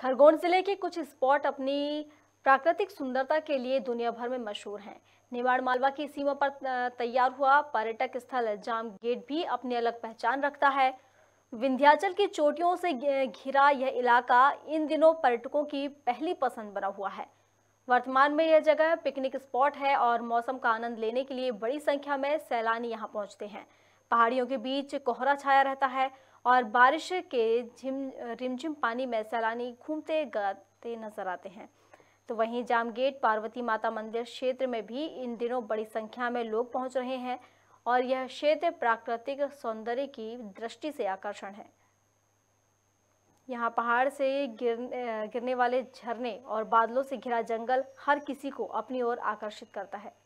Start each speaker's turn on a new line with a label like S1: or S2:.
S1: खरगोन जिले के कुछ स्पॉट अपनी प्राकृतिक सुंदरता के लिए दुनिया भर में मशहूर हैं निवाड़ मालवा की सीमा पर तैयार हुआ पर्यटक स्थल जाम गेट भी अपनी अलग पहचान रखता है विंध्याचल की चोटियों से घिरा यह इलाका इन दिनों पर्यटकों की पहली पसंद बना हुआ है वर्तमान में यह जगह पिकनिक स्पॉट है और मौसम का आनंद लेने के लिए बड़ी संख्या में सैलानी यहाँ पहुँचते हैं पहाड़ियों के बीच कोहरा छाया रहता है और बारिश के झिम रिमझिम पानी में सैलानी घूमते गाते नजर आते हैं तो वहीं जामगेट पार्वती माता मंदिर क्षेत्र में भी इन दिनों बड़ी संख्या में लोग पहुंच रहे हैं और यह क्षेत्र प्राकृतिक सौंदर्य की दृष्टि से आकर्षण है यहाँ पहाड़ से गिर गिरने वाले झरने और बादलों से घिरा जंगल हर किसी को अपनी ओर आकर्षित करता है